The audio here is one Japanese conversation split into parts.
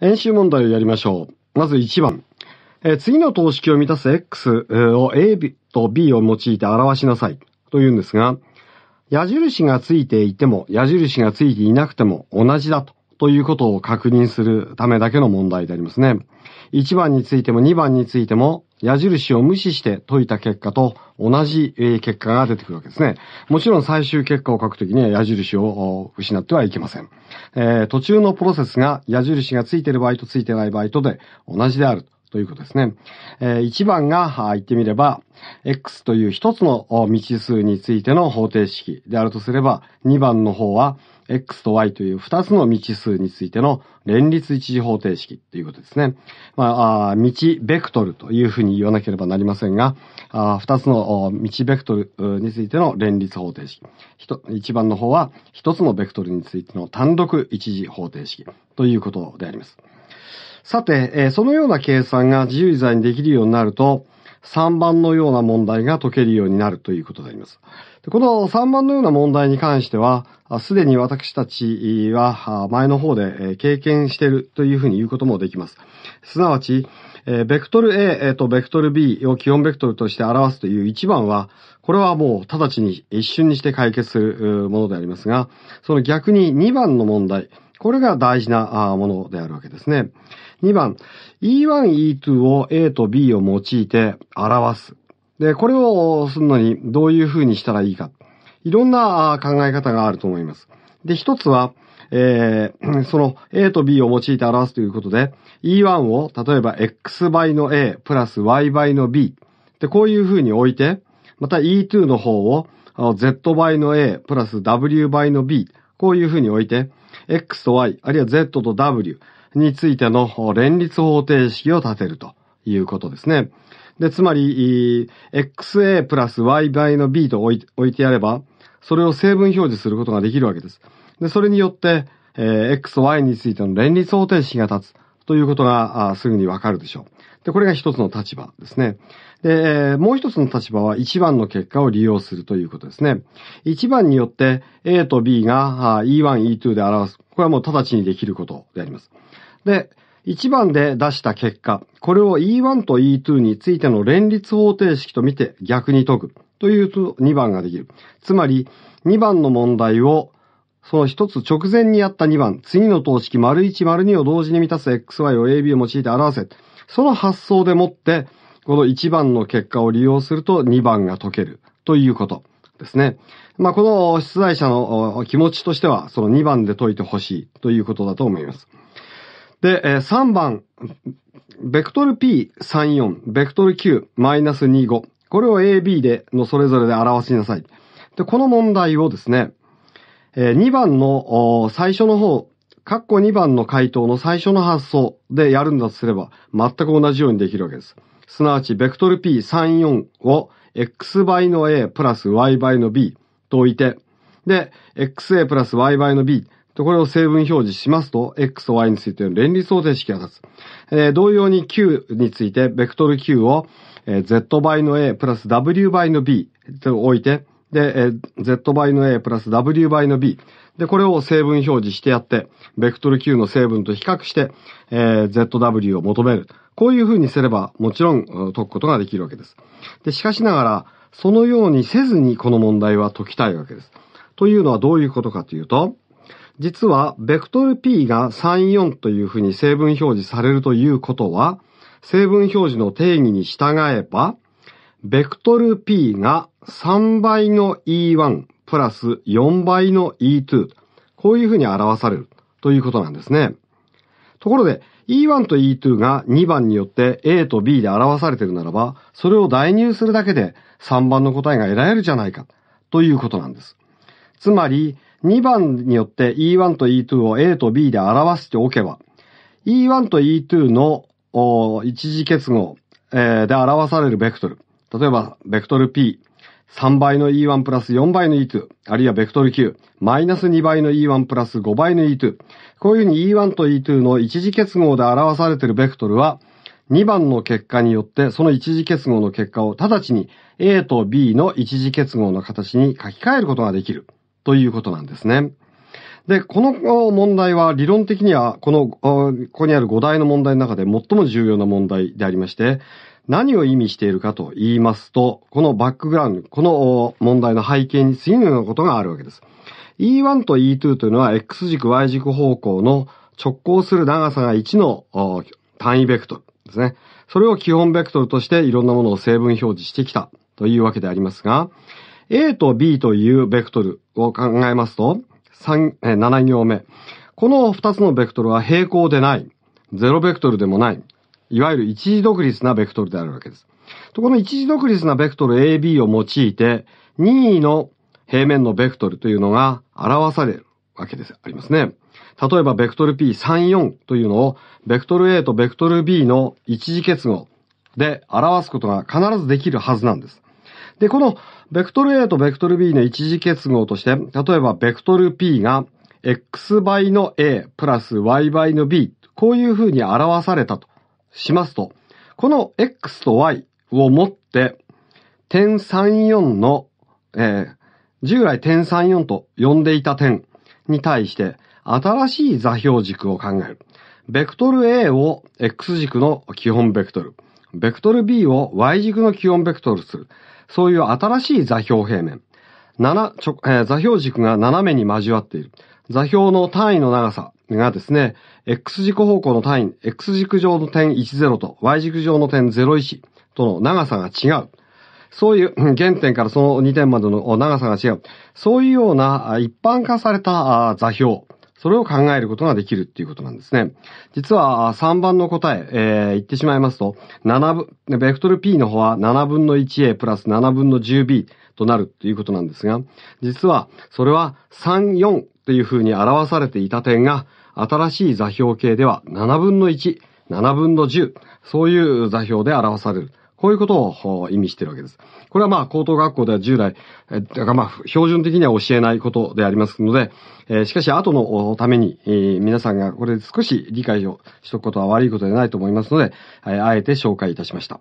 演習問題をやりましょう。まず1番。えー、次の等式を満たす X を A と B を用いて表しなさい。というんですが、矢印がついていても、矢印がついていなくても同じだと。ということを確認するためだけの問題でありますね。1番についても2番についても矢印を無視して解いた結果と同じ結果が出てくるわけですね。もちろん最終結果を書くときには矢印を失ってはいけません。えー、途中のプロセスが矢印がついている場合とついてない場合とで同じである。ということですね。え1番が言ってみれば、x という一つの未知数についての方程式であるとすれば、2番の方は、x と y という二つの未知数についての連立一次方程式ということですね。まあ、道ベクトルというふうに言わなければなりませんが、二つの道ベクトルについての連立方程式。一番の方は一つのベクトルについての単独一次方程式ということであります。さて、えー、そのような計算が自由自在にできるようになると、3番のような問題が解けるようになるということであります。この3番のような問題に関しては、すでに私たちは前の方で経験しているというふうに言うこともできます。すなわち、ベクトル A とベクトル B を基本ベクトルとして表すという1番は、これはもう直ちに一瞬にして解決するものでありますが、その逆に2番の問題、これが大事なものであるわけですね。2番、E1、E2 を A と B を用いて表す。で、これをするのにどういう風にしたらいいか。いろんな考え方があると思います。で、一つは、えー、その A と B を用いて表すということで、E1 を例えば X 倍の A プラス Y 倍の B でこういう風に置いて、また E2 の方を Z 倍の A プラス W 倍の B こういう風に置いて、X と Y、あるいは Z と W についての連立方程式を立てるということですね。で、つまり、XA プラス Y 倍の B と置いてやれば、それを成分表示することができるわけです。で、それによって、えー、X と Y についての連立方程式が立つ。ということがすぐにわかるでしょう。で、これが一つの立場ですね。で、もう一つの立場は一番の結果を利用するということですね。一番によって A と B が E1、E2 で表す。これはもう直ちにできることであります。で、一番で出した結果、これを E1 と E2 についての連立方程式と見て逆に解くというと2番ができる。つまり、2番の問題をその一つ直前にあった2番、次の等式丸丸二を同時に満たす xy を ab を用いて表せ。その発想でもって、この1番の結果を利用すると2番が解けるということですね。まあ、この出題者の気持ちとしては、その2番で解いてほしいということだと思います。で、3番、ベクトル P34、ベクトル Q-25。これを AB でのそれぞれで表しなさい。で、この問題をですね、え2番の最初の方、括弧2番の回答の最初の発想でやるんだとすれば、全く同じようにできるわけです。すなわち、ベクトル P34 を x 倍の a プラス y 倍の b と置いて、で、xa プラス y 倍の b とこれを成分表示しますと、x と y についての連立方程式が立つ。えー、同様に q について、ベクトル q を z 倍の a プラス w 倍の b と置いて、で、え Z 倍の A プラス W 倍の B。で、これを成分表示してやって、ベクトル Q の成分と比較して、えー、ZW を求める。こういうふうにすれば、もちろん解くことができるわけです。で、しかしながら、そのようにせずにこの問題は解きたいわけです。というのはどういうことかというと、実は、ベクトル P が3、4というふうに成分表示されるということは、成分表示の定義に従えば、ベクトル P が3倍の E1 プラス4倍の E2。こういうふうに表されるということなんですね。ところで E1 と E2 が2番によって A と B で表されているならば、それを代入するだけで3番の答えが得られるじゃないかということなんです。つまり、2番によって E1 と E2 を A と B で表しておけば、E1 と E2 の一次結合で表されるベクトル、例えば、ベクトル P、3倍の E1 プラス4倍の E2、あるいはベクトル Q、マイナス2倍の E1 プラス5倍の E2。こういうふうに E1 と E2 の一次結合で表されているベクトルは、2番の結果によって、その一次結合の結果を直ちに A と B の一次結合の形に書き換えることができるということなんですね。で、この問題は理論的には、この、ここにある5大の問題の中で最も重要な問題でありまして、何を意味しているかと言いますと、このバックグラウンド、この問題の背景に次のようなことがあるわけです。E1 と E2 というのは X 軸、Y 軸方向の直行する長さが1の単位ベクトルですね。それを基本ベクトルとしていろんなものを成分表示してきたというわけでありますが、A と B というベクトルを考えますと、7行目。この2つのベクトルは平行でない。0ベクトルでもない。いわゆる一時独立なベクトルであるわけです。と、この一時独立なベクトル AB を用いて、任意の平面のベクトルというのが表されるわけです、ありますね。例えば、ベクトル P34 というのを、ベクトル A とベクトル B の一時結合で表すことが必ずできるはずなんです。で、このベクトル A とベクトル B の一時結合として、例えばベクトル P が x 倍の A プラス y 倍の B、こういう風に表されたとしますと、この x と y をもって、点34の、えー、従来点34と呼んでいた点に対して、新しい座標軸を考える。ベクトル A を X 軸の基本ベクトル。ベクトル B を Y 軸の基本ベクトルする。そういう新しい座標平面。7、えー、座標軸が斜めに交わっている。座標の単位の長さがですね、X 軸方向の単位、X 軸上の点10と Y 軸上の点01との長さが違う。そういう 原点からその2点までの長さが違う。そういうような一般化された座標。それを考えることができるっていうことなんですね。実は3番の答え、えー、言ってしまいますと、7分、ベクトル P の方は7分の 1A プラス7分の 10B となるっていうことなんですが、実はそれは3、4という風に表されていた点が、新しい座標形では7分の1、7分の10、そういう座標で表される。こういうことを意味しているわけです。これはまあ高等学校では従来、えだからまあ標準的には教えないことでありますので、えしかし後のために、え皆さんがこれ少し理解をしとくことは悪いことでないと思いますので、えあえて紹介いたしました。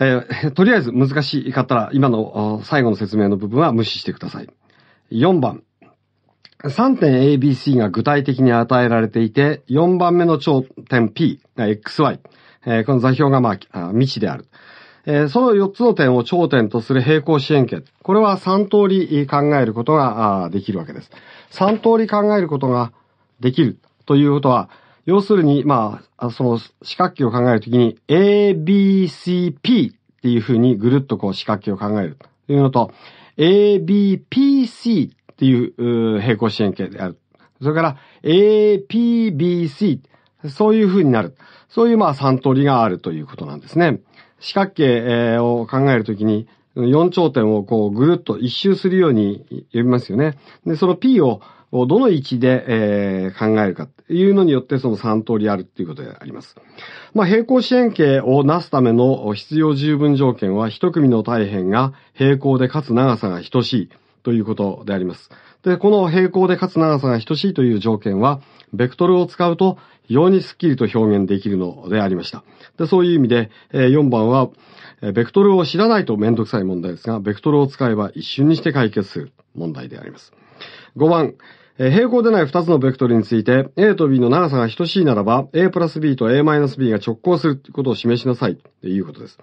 えとりあえず難しかったら今の最後の説明の部分は無視してください。4番。3点 ABC が具体的に与えられていて、4番目の頂点 P が XY。えこの座標がまあ、未知である。えその4つの点を頂点とする平行支援形。これは3通り考えることができるわけです。3通り考えることができるということは、要するに、まあ、その四角形を考えるときに ABCP っていうふうにぐるっとこう四角形を考えるというのと ABPC っていう平行四辺形である。それから APBC、そういう風になる。そういうまあ3通りがあるということなんですね。四角形を考えるときに、4頂点をこうぐるっと一周するように呼びますよね。で、その P をどの位置で、え考えるかっていうのによってその3通りあるっていうことであります。まあ、平行四辺形をなすための必要十分条件は一組の大辺が平行でかつ長さが等しい。ということであります。で、この平行でかつ長さが等しいという条件は、ベクトルを使うと非常にスッキリと表現できるのでありました。で、そういう意味で、4番は、ベクトルを知らないとめんどくさい問題ですが、ベクトルを使えば一瞬にして解決する問題であります。5番、平行でない2つのベクトルについて、A と B の長さが等しいならば、A プラス B と A マイナス B が直行するということを示しなさいということです。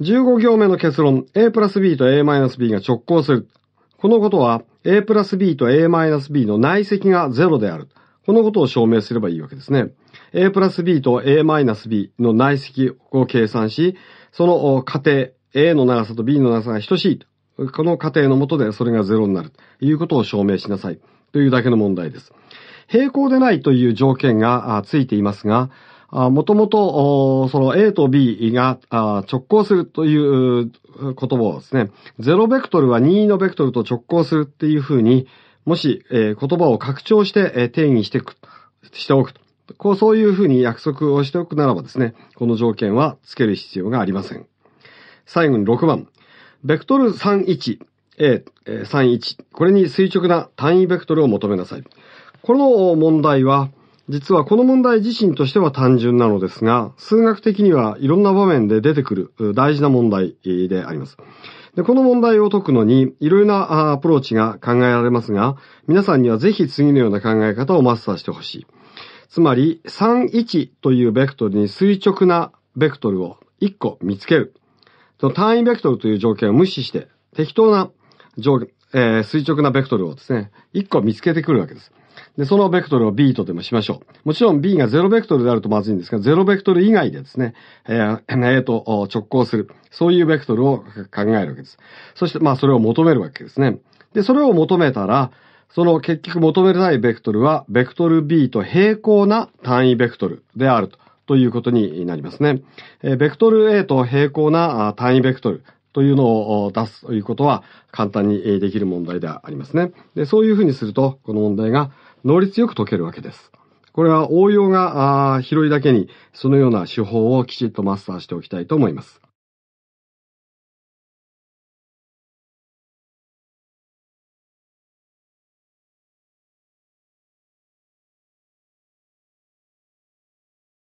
15行目の結論、A プラス B と A マイナス B が直行する。このことは A プラス B と A マイナス B の内積が0である。このことを証明すればいいわけですね。A プラス B と A マイナス B の内積を計算し、その過程、A の長さと B の長さが等しい。この過程のもとでそれが0になるということを証明しなさい。というだけの問題です。平行でないという条件がついていますが、もともと、その A と B が直行するという言葉をですね、0ベクトルは任意のベクトルと直行するっていうふうに、もし、言葉を拡張して、定義してく、しておくと。こう、そういうふうに約束をしておくならばですね、この条件は付ける必要がありません。最後に6番。ベクトル 31A、31。これに垂直な単位ベクトルを求めなさい。この問題は、実はこの問題自身としては単純なのですが、数学的にはいろんな場面で出てくる大事な問題であります。でこの問題を解くのに、いろいろなアプローチが考えられますが、皆さんにはぜひ次のような考え方をマスターしてほしい。つまり、31というベクトルに垂直なベクトルを1個見つける。単位ベクトルという条件を無視して、適当な、えー、垂直なベクトルをですね、1個見つけてくるわけです。で、そのベクトルを B とでもしましょう。もちろん B が0ベクトルであるとまずいんですが、0ベクトル以外でですね、えー、A と直行する。そういうベクトルを考えるわけです。そして、まあ、それを求めるわけですね。で、それを求めたら、その結局求めないベクトルは、ベクトル B と平行な単位ベクトルであると。ということになりますね。えベクトル A と平行な単位ベクトルというのを出すということは簡単にできる問題ではありますね。でそういうふうにすると、この問題が能率よく解けるわけです。これは応用が広いだけに、そのような手法をきちっとマスターしておきたいと思います。